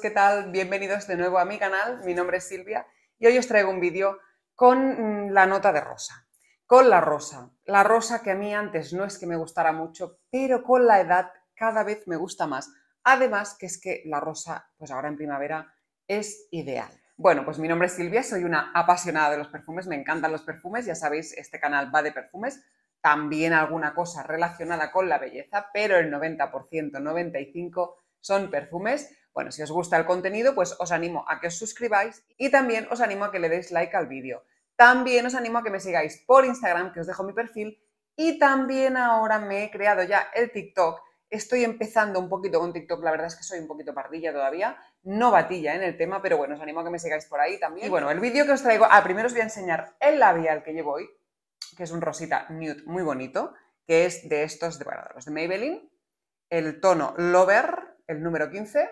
¿qué tal? Bienvenidos de nuevo a mi canal, mi nombre es Silvia y hoy os traigo un vídeo con mm, la nota de rosa, con la rosa, la rosa que a mí antes no es que me gustara mucho, pero con la edad cada vez me gusta más. Además que es que la rosa, pues ahora en primavera, es ideal. Bueno, pues mi nombre es Silvia, soy una apasionada de los perfumes, me encantan los perfumes, ya sabéis, este canal va de perfumes, también alguna cosa relacionada con la belleza, pero el 90%, 95% son perfumes. Bueno, si os gusta el contenido, pues os animo a que os suscribáis y también os animo a que le deis like al vídeo. También os animo a que me sigáis por Instagram, que os dejo mi perfil. Y también ahora me he creado ya el TikTok. Estoy empezando un poquito con TikTok, la verdad es que soy un poquito pardilla todavía, no batilla ¿eh? en el tema, pero bueno, os animo a que me sigáis por ahí también. Y bueno, el vídeo que os traigo, ah, primero os voy a enseñar el labial que llevo hoy, que es un rosita nude muy bonito, que es de estos, de, de Maybelline, el tono Lover, el número 15,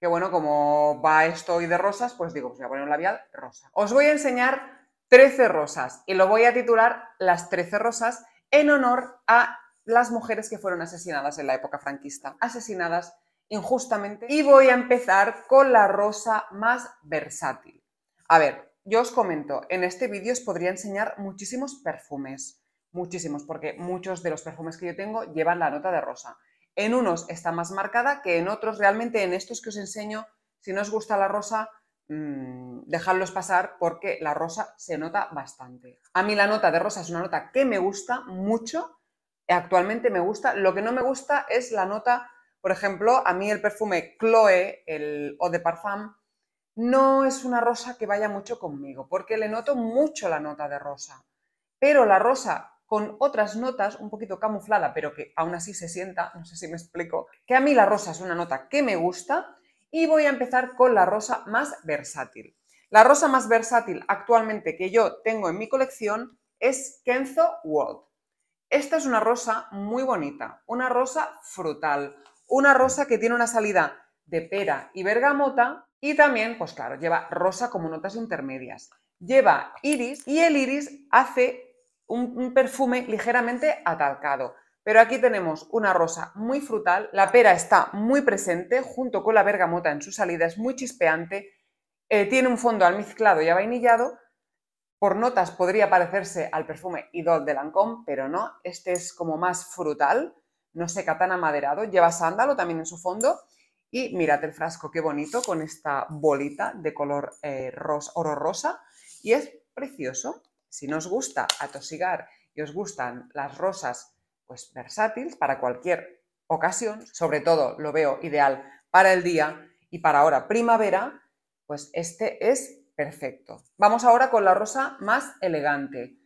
que bueno, como va esto hoy de rosas, pues digo, pues voy a poner un labial rosa. Os voy a enseñar 13 rosas y lo voy a titular Las 13 rosas en honor a las mujeres que fueron asesinadas en la época franquista, asesinadas injustamente. Y voy a empezar con la rosa más versátil. A ver, yo os comento, en este vídeo os podría enseñar muchísimos perfumes, muchísimos, porque muchos de los perfumes que yo tengo llevan la nota de rosa. En unos está más marcada que en otros. Realmente en estos que os enseño, si no os gusta la rosa, mm, dejadlos pasar porque la rosa se nota bastante. A mí la nota de rosa es una nota que me gusta mucho. Actualmente me gusta. Lo que no me gusta es la nota, por ejemplo, a mí el perfume Chloe, el Eau de Parfum, no es una rosa que vaya mucho conmigo, porque le noto mucho la nota de rosa. Pero la rosa con otras notas un poquito camuflada, pero que aún así se sienta, no sé si me explico, que a mí la rosa es una nota que me gusta y voy a empezar con la rosa más versátil. La rosa más versátil actualmente que yo tengo en mi colección es Kenzo World. Esta es una rosa muy bonita, una rosa frutal, una rosa que tiene una salida de pera y bergamota y también, pues claro, lleva rosa como notas intermedias. Lleva iris y el iris hace un, perfume ligeramente atalcado. Pero aquí tenemos una rosa muy frutal, la pera está muy presente junto con la bergamota en su salida, es muy chispeante, eh, tiene un fondo almizclado y avainillado. Por notas podría parecerse al perfume Idol de Lancôme, pero no, este es como más frutal, no seca tan amaderado, lleva sándalo también en su fondo. Y mirad el frasco, qué bonito, con esta bolita de color eh, oro rosa. Y es precioso. Si no os gusta atosigar y os gustan las rosas, pues versátiles para cualquier ocasión, sobre todo lo veo ideal para el día y para ahora primavera, pues este es perfecto. Vamos ahora con la rosa más elegante.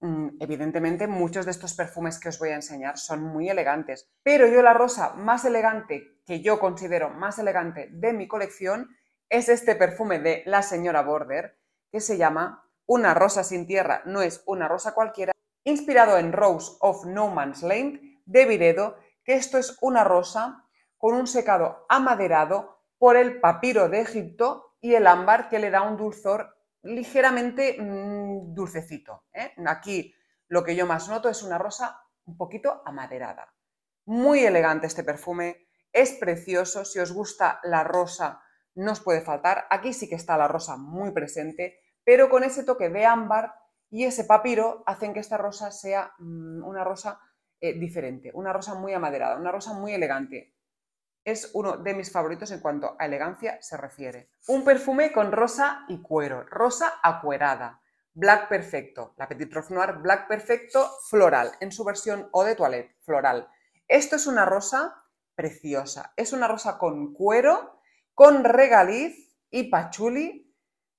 Mm, evidentemente muchos de estos perfumes que os voy a enseñar son muy elegantes, pero yo la rosa más elegante que yo considero más elegante de mi colección es este perfume de la señora Border que se llama una rosa sin tierra no es una rosa cualquiera, inspirado en Rose of No Man's Land de Viredo, que esto es una rosa con un secado amaderado por el papiro de Egipto y el ámbar que le da un dulzor ligeramente mm, dulcecito. ¿eh? Aquí lo que yo más noto es una rosa un poquito amaderada. Muy elegante este perfume, es precioso, si os gusta la rosa no os puede faltar, aquí sí que está la rosa muy presente pero con ese toque de ámbar y ese papiro hacen que esta rosa sea mm, una rosa eh, diferente, una rosa muy amaderada, una rosa muy elegante. Es uno de mis favoritos en cuanto a elegancia se refiere. Un perfume con rosa y cuero, rosa acuerada, black perfecto, la Petit Noir black perfecto floral, en su versión o de toilette, floral. Esto es una rosa preciosa, es una rosa con cuero, con regaliz y pachuli,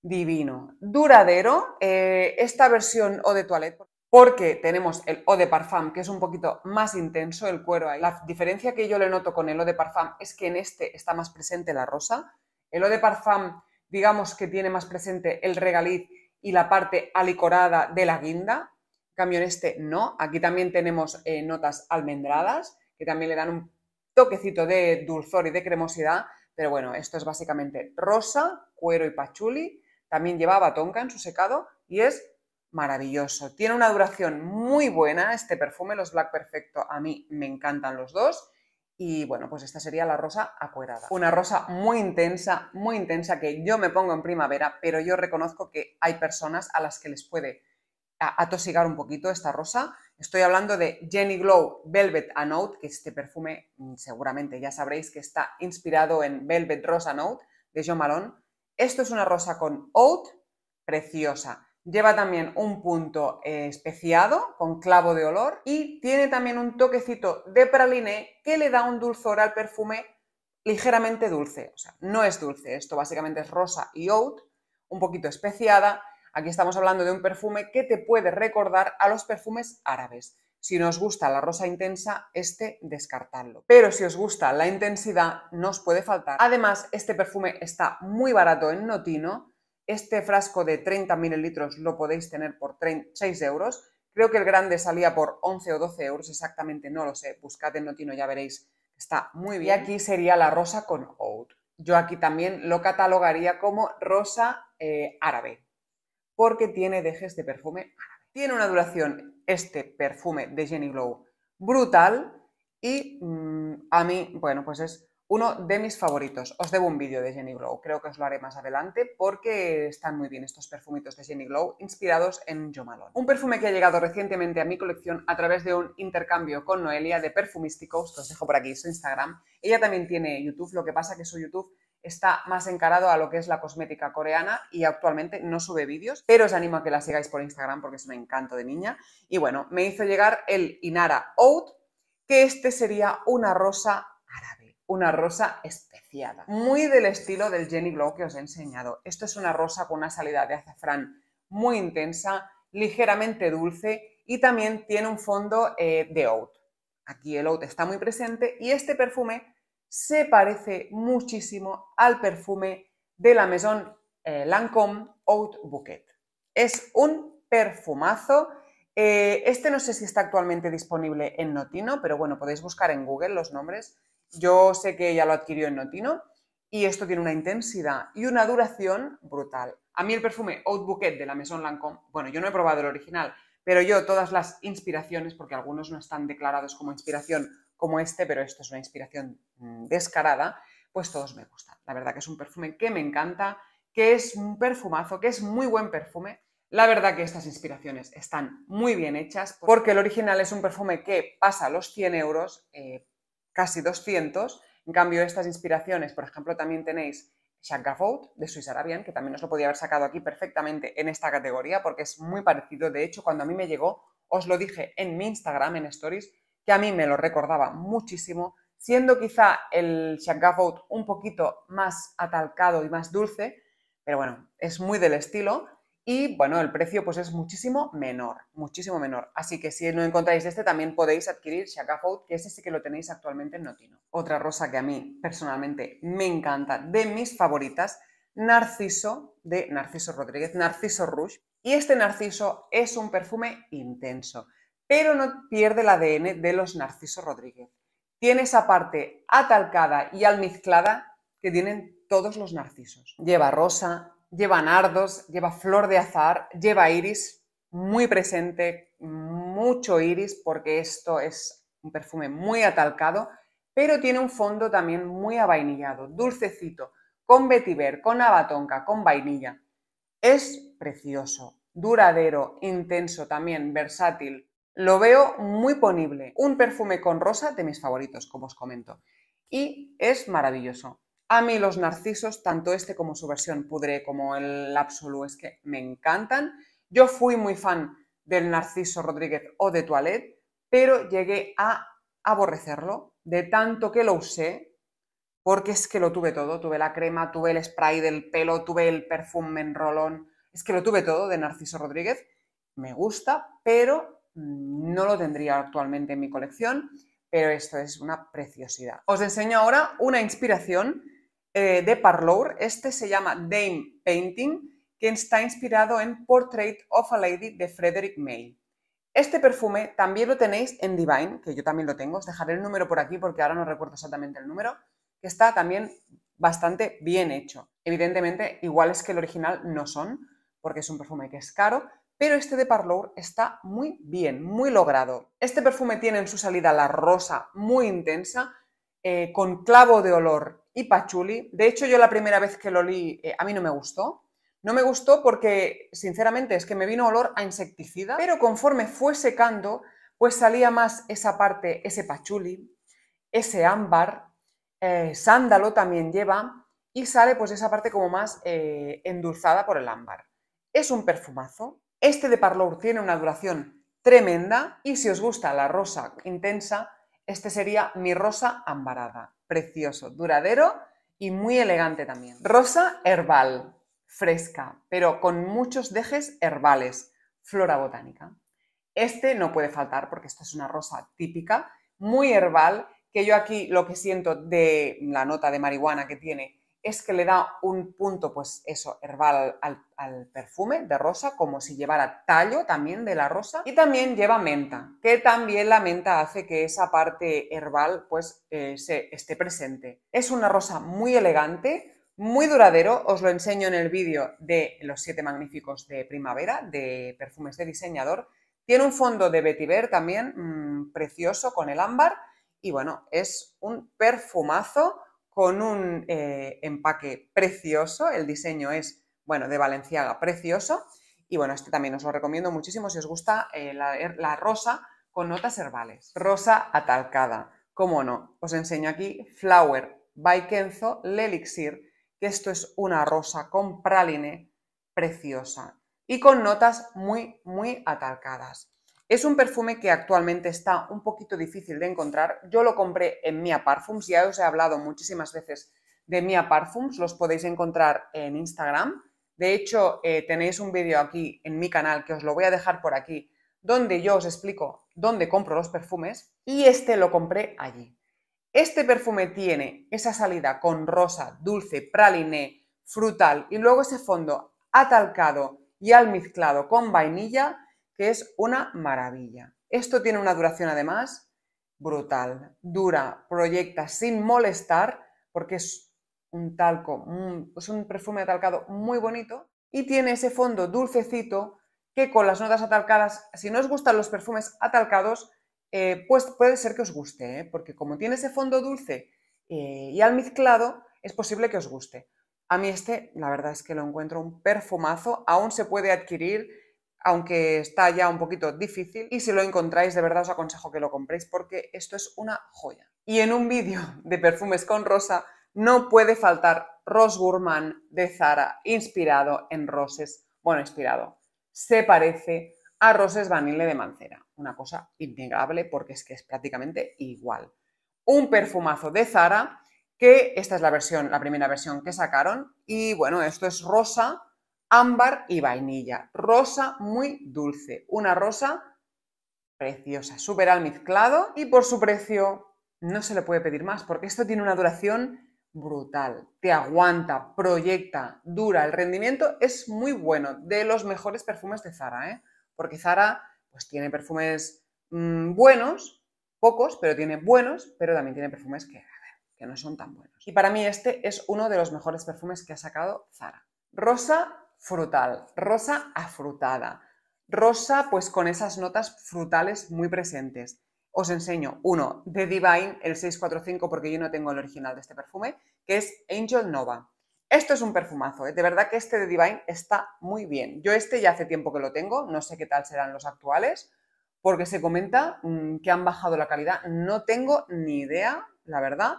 divino, duradero, eh, esta versión eau de toilette, porque tenemos el eau de parfum, que es un poquito más intenso el cuero ahí. La diferencia que yo le noto con el eau de parfum es que en este está más presente la rosa. El eau de parfum, digamos que tiene más presente el regaliz y la parte alicorada de la guinda. En cambio, en este no. Aquí también tenemos eh, notas almendradas, que también le dan un toquecito de dulzor y de cremosidad. Pero bueno, esto es básicamente rosa, cuero y pachuli también llevaba tonka en su secado y es maravilloso. Tiene una duración muy buena este perfume, los Black Perfecto, a mí me encantan los dos. Y bueno, pues esta sería la rosa acuerada. Una rosa muy intensa, muy intensa que yo me pongo en primavera, pero yo reconozco que hay personas a las que les puede atosigar un poquito esta rosa. Estoy hablando de Jenny Glow Velvet A Note, que este perfume mm, seguramente ya sabréis que está inspirado en Velvet Rosa Note de Jean Malone, esto es una rosa con oud, preciosa. Lleva también un punto eh, especiado con clavo de olor y tiene también un toquecito de praliné que le da un dulzor al perfume ligeramente dulce. O sea, no es dulce, esto básicamente es rosa y oud, un poquito especiada. Aquí estamos hablando de un perfume que te puede recordar a los perfumes árabes. Si os gusta la rosa intensa, este descartarlo. Pero si os gusta la intensidad, no os puede faltar. Además, este perfume está muy barato en Notino. Este frasco de 30 mililitros lo podéis tener por 6 euros. Creo que el grande salía por 11 o 12 euros, exactamente no lo sé. Buscad en Notino, ya veréis. Está muy bien. Y aquí sería la rosa con oud. Yo aquí también lo catalogaría como rosa eh, árabe, porque tiene dejes de perfume árabe. Tiene una duración este perfume de Jenny Glow brutal y mm, a mí, bueno, pues es uno de mis favoritos. Os debo un vídeo de Jenny Glow, creo que os lo haré más adelante porque están muy bien estos perfumitos de Jenny Glow inspirados en Jo Malone. Un perfume que ha llegado recientemente a mi colección a través de un intercambio con Noelia de Perfumísticos, que os dejo por aquí su Instagram. Ella también tiene YouTube, lo que pasa que su YouTube está más encarado a lo que es la cosmética coreana y actualmente no sube vídeos, pero os animo a que la sigáis por Instagram porque es un encanto de niña. Y bueno, me hizo llegar el Inara Oat, que este sería una rosa árabe, una rosa especiada, muy del estilo del Jenny Glow que os he enseñado. Esto es una rosa con una salida de azafrán muy intensa, ligeramente dulce y también tiene un fondo eh, de oat. Aquí el oat está muy presente y este perfume se parece muchísimo al perfume de la Maison eh, Lancôme oud Bouquet. Es un perfumazo. Eh, este no sé si está actualmente disponible en Notino, pero bueno, podéis buscar en Google los nombres. Yo sé que ella lo adquirió en Notino y esto tiene una intensidad y una duración brutal. A mí el perfume oud Bouquet de la Maison Lancôme, bueno, yo no he probado el original, pero yo todas las inspiraciones, porque algunos no están declarados como inspiración como este, pero esto es una inspiración mm, descarada, pues todos me gustan. La verdad que es un perfume que me encanta, que es un perfumazo, que es muy buen perfume. La verdad que estas inspiraciones están muy bien hechas porque el original es un perfume que pasa los 100 euros, eh, casi 200. En cambio, estas inspiraciones, por ejemplo, también tenéis Jacques de Swiss Arabian, que también os lo podía haber sacado aquí perfectamente en esta categoría porque es muy parecido. De hecho, cuando a mí me llegó, os lo dije en mi Instagram, en Stories, que a mí me lo recordaba muchísimo, siendo quizá el Chagafout un poquito más atalcado y más dulce, pero bueno, es muy del estilo y bueno, el precio pues es muchísimo menor, muchísimo menor. Así que si no encontráis este también podéis adquirir Chagafout, que ese que lo tenéis actualmente en Notino. Otra rosa que a mí personalmente me encanta, de mis favoritas, Narciso de Narciso Rodríguez, Narciso Rouge. Y este Narciso es un perfume intenso pero no pierde el ADN de los Narciso Rodríguez. Tiene esa parte atalcada y almizclada que tienen todos los narcisos. Lleva rosa, lleva nardos, lleva flor de azar, lleva iris, muy presente, mucho iris, porque esto es un perfume muy atalcado, pero tiene un fondo también muy avainillado, dulcecito, con vetiver, con abatonca, con vainilla. Es precioso, duradero, intenso también, versátil, lo veo muy ponible. Un perfume con rosa de mis favoritos, como os comento. Y es maravilloso. A mí los narcisos, tanto este como su versión pudre, como el Absolu, es que me encantan. Yo fui muy fan del Narciso Rodríguez o de Toilette, pero llegué a aborrecerlo de tanto que lo usé, porque es que lo tuve todo. Tuve la crema, tuve el spray del pelo, tuve el perfume en rolón. Es que lo tuve todo de Narciso Rodríguez. Me gusta, pero Mm, no lo tendría actualmente en mi colección, pero esto es una preciosidad. Os enseño ahora una inspiración eh, de Parlor Este se llama Dame Painting, que está inspirado en Portrait of a Lady de Frederick May. Este perfume también lo tenéis en Divine, que yo también lo tengo. Os dejaré el número por aquí porque ahora no recuerdo exactamente el número, que está también bastante bien hecho. Evidentemente, iguales que el original no son, porque es un perfume que es caro, pero este de Parlor está muy bien, muy logrado. Este perfume tiene en su salida la rosa muy intensa, eh, con clavo de olor y pachuli. De hecho, yo la primera vez que lo olí, eh, a mí no me gustó. No me gustó porque, sinceramente, es que me vino olor a insecticida, pero conforme fue secando, pues salía más esa parte, ese pachuli, ese ámbar, eh, sándalo también lleva, y sale pues esa parte como más endulzada por el ámbar. Es un perfumazo, este de Parlour tiene una duración tremenda y si os gusta la rosa intensa, este sería mi rosa ambarada. Precioso, duradero y muy elegante también. Rosa herbal, fresca, pero con muchos dejes herbales, flora botánica. Este no puede faltar porque esta es una rosa típica, muy herbal, que yo aquí lo que siento de la nota de marihuana que tiene es que le da un punto, pues eso, herbal al, perfume de rosa, como si llevara tallo también de la rosa. Y también lleva menta, que también la menta hace que esa parte herbal, pues, eh, se, esté presente. Es una rosa muy elegante, muy duradero. Os lo enseño en el vídeo de los siete magníficos de primavera, de perfumes de diseñador. Tiene un fondo de vetiver también mm, precioso con el ámbar. Y bueno, es un perfumazo con un eh, empaque precioso, el diseño es, bueno, de Valenciaga, precioso, y bueno, este también os lo recomiendo muchísimo si os gusta eh, la, la, rosa con notas herbales, rosa atalcada, cómo no, os enseño aquí Flower by Kenzo L'Elixir, que esto es una rosa con praline preciosa y con notas muy, muy atalcadas. Es un perfume que actualmente está un poquito difícil de encontrar. Yo lo compré en Mia Parfums, ya os he hablado muchísimas veces de Mia Parfums, los podéis encontrar en Instagram. De hecho, eh, tenéis un vídeo aquí en mi canal que os lo voy a dejar por aquí, donde yo os explico dónde compro los perfumes y este lo compré allí. Este perfume tiene esa salida con rosa, dulce, praliné, frutal y luego ese fondo atalcado y almizclado con vainilla que es una maravilla. Esto tiene una duración además brutal, dura, proyecta sin molestar, porque es un talco, es un perfume atalcado muy bonito y tiene ese fondo dulcecito que con las notas atalcadas, si no os gustan los perfumes atalcados, eh, pues puede ser que os guste, ¿eh? porque como tiene ese fondo dulce eh, y almizclado, es posible que os guste. A mí este, la verdad es que lo encuentro un perfumazo, aún se puede adquirir aunque está ya un poquito difícil. Y si lo encontráis, de verdad os aconsejo que lo compréis porque esto es una joya. Y en un vídeo de perfumes con rosa no puede faltar Rose Gourmand de Zara, inspirado en roses, bueno, inspirado, se parece a roses vanille de mancera. Una cosa innegable porque es que es prácticamente igual. Un perfumazo de Zara, que esta es la versión, la primera versión que sacaron, y bueno, esto es rosa, ámbar y vainilla. Rosa muy dulce. Una rosa preciosa, súper almizclado y por su precio no se le puede pedir más porque esto tiene una duración brutal. Te aguanta, proyecta, dura. El rendimiento es muy bueno, de los mejores perfumes de Zara, ¿eh? porque Zara pues tiene perfumes mm, buenos, pocos, pero tiene buenos, pero también tiene perfumes que, que no son tan buenos. Y para mí este es uno de los mejores perfumes que ha sacado Zara. Rosa frutal, rosa afrutada, rosa pues con esas notas frutales muy presentes. Os enseño uno de Divine, el 645, porque yo no tengo el original de este perfume, que es Angel Nova. Esto es un perfumazo, ¿eh? de verdad que este de Divine está muy bien. Yo este ya hace tiempo que lo tengo, no sé qué tal serán los actuales, porque se comenta mm, que han bajado la calidad. No tengo ni idea, la verdad.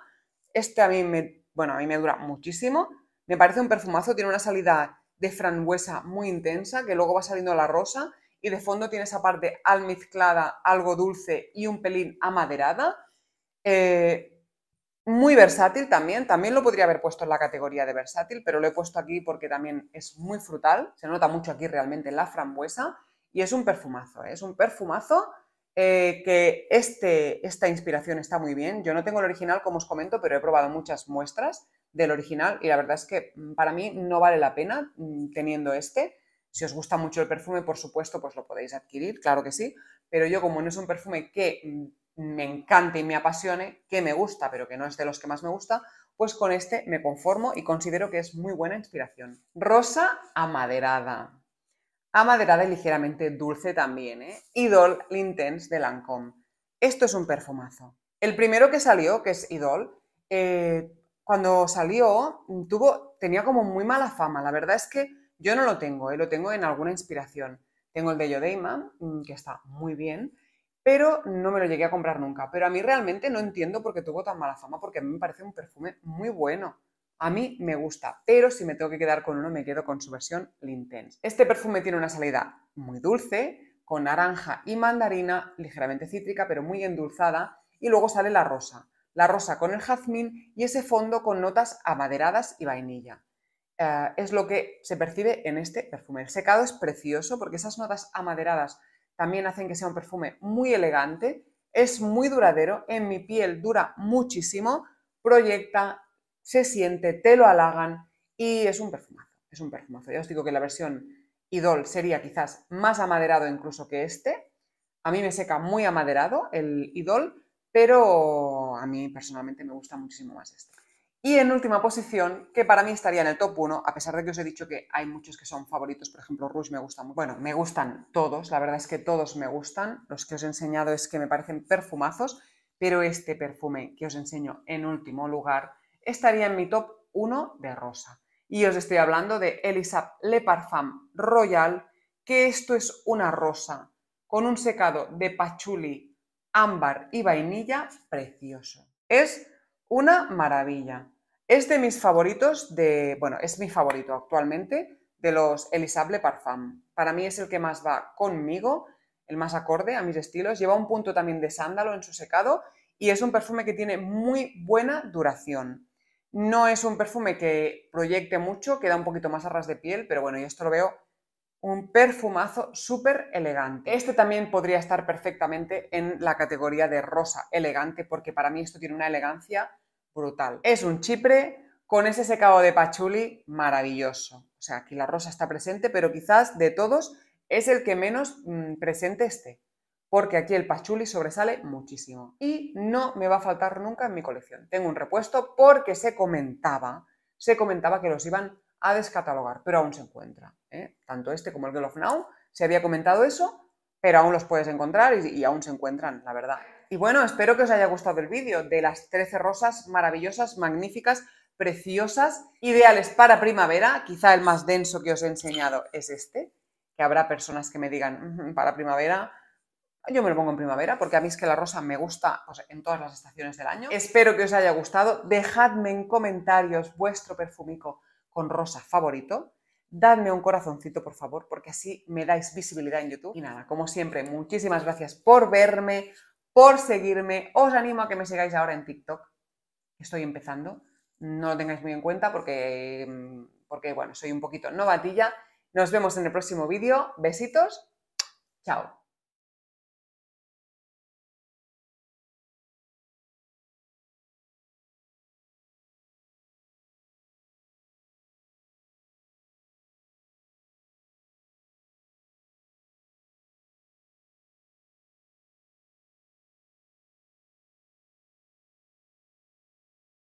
Este a mí me, bueno, a mí me dura muchísimo. Me parece un perfumazo, tiene una salida de frambuesa muy intensa que luego va saliendo la rosa y de fondo tiene esa parte almizclada, algo dulce y un pelín amaderada. Eh, muy versátil también, también lo podría haber puesto en la categoría de versátil, pero lo he puesto aquí porque también es muy frutal, se nota mucho aquí realmente la frambuesa y es un perfumazo, ¿eh? es un perfumazo eh, que este, esta inspiración está muy bien. Yo no tengo el original, como os comento, pero he probado muchas muestras del original y la verdad es que mm, para mí no vale la pena mm, teniendo este. Si os gusta mucho el perfume, por supuesto, pues lo podéis adquirir, claro que sí, pero yo como no es un perfume que mm, me encante y me apasione, que me gusta, pero que no es de los que más me gusta, pues con este me conformo y considero que es muy buena inspiración. Rosa amaderada. Amaderada y ligeramente dulce también, ¿eh? Idol Intense de Lancôme. Esto es un perfumazo. El primero que salió, que es Idol, eh, cuando salió, mm, tuvo, tenía como muy mala fama. La verdad es que yo no lo tengo, ¿eh? lo tengo en alguna inspiración. Tengo el de Yodeima, mm, que está muy bien, pero no me lo llegué a comprar nunca. Pero a mí realmente no entiendo por qué tuvo tan mala fama, porque a mí me parece un perfume muy bueno. A mí me gusta, pero si me tengo que quedar con uno, me quedo con su versión L'Intense. Este perfume tiene una salida muy dulce, con naranja y mandarina, ligeramente cítrica, pero muy endulzada, y luego sale la rosa la rosa con el jazmín y ese fondo con notas amaderadas y vainilla. Eh, es lo que se percibe en este perfume. El secado es precioso porque esas notas amaderadas también hacen que sea un perfume muy elegante, es muy duradero, en mi piel dura muchísimo, proyecta, se siente, te lo halagan y es un perfumazo, es un perfumazo. Ya os digo que la versión Idol sería quizás más amaderado incluso que este. A mí me seca muy amaderado el Idol, pero a mí personalmente me gusta muchísimo más este. Y en última posición, que para mí estaría en el top 1, a pesar de que os he dicho que hay muchos que son favoritos, por ejemplo, Rouge me gusta mucho. Bueno, me gustan todos, la verdad es que todos me gustan. Los que os he enseñado es que me parecen perfumazos, pero este perfume que os enseño en último lugar estaría en mi top 1 de rosa. Y os estoy hablando de Elizabeth Le Parfum Royal, que esto es una rosa con un secado de pachuli ámbar y vainilla precioso. Es una maravilla. Es de mis favoritos de, bueno, es mi favorito actualmente de los Elisable Parfum. Para mí es el que más va conmigo, el más acorde a mis estilos. Lleva un punto también de sándalo en su secado y es un perfume que tiene muy buena duración. No es un perfume que proyecte mucho, queda un poquito más a ras de piel, pero bueno, y esto lo veo un perfumazo súper elegante. Este también podría estar perfectamente en la categoría de rosa elegante, porque para mí esto tiene una elegancia brutal. Es un chipre con ese secado de pachuli maravilloso. O sea, aquí la rosa está presente, pero quizás de todos es el que menos mm, presente esté, porque aquí el pachuli sobresale muchísimo. Y no me va a faltar nunca en mi colección. Tengo un repuesto porque se comentaba, se comentaba que los iban a descatalogar, pero aún se encuentra. ¿eh? Tanto este como el Girl of Now, se había comentado eso, pero aún los puedes encontrar y, aún se encuentran, la verdad. Y bueno, espero que os haya gustado el vídeo de las 13 rosas maravillosas, magníficas, preciosas, ideales para primavera. Quizá el más denso que os he enseñado es este, que habrá personas que me digan, para primavera, yo me lo pongo en primavera porque a mí es que la rosa me gusta pues, en todas las estaciones del año. Espero que os haya gustado. Dejadme en comentarios vuestro perfumico con rosa favorito. Dadme un corazoncito, por favor, porque así me dais visibilidad en YouTube. Y nada, como siempre, muchísimas gracias por verme, por seguirme. Os animo a que me sigáis ahora en TikTok. Estoy empezando. No lo tengáis muy en cuenta porque, mm, porque bueno, soy un poquito novatilla. Nos vemos en el próximo vídeo. Besitos. Chao.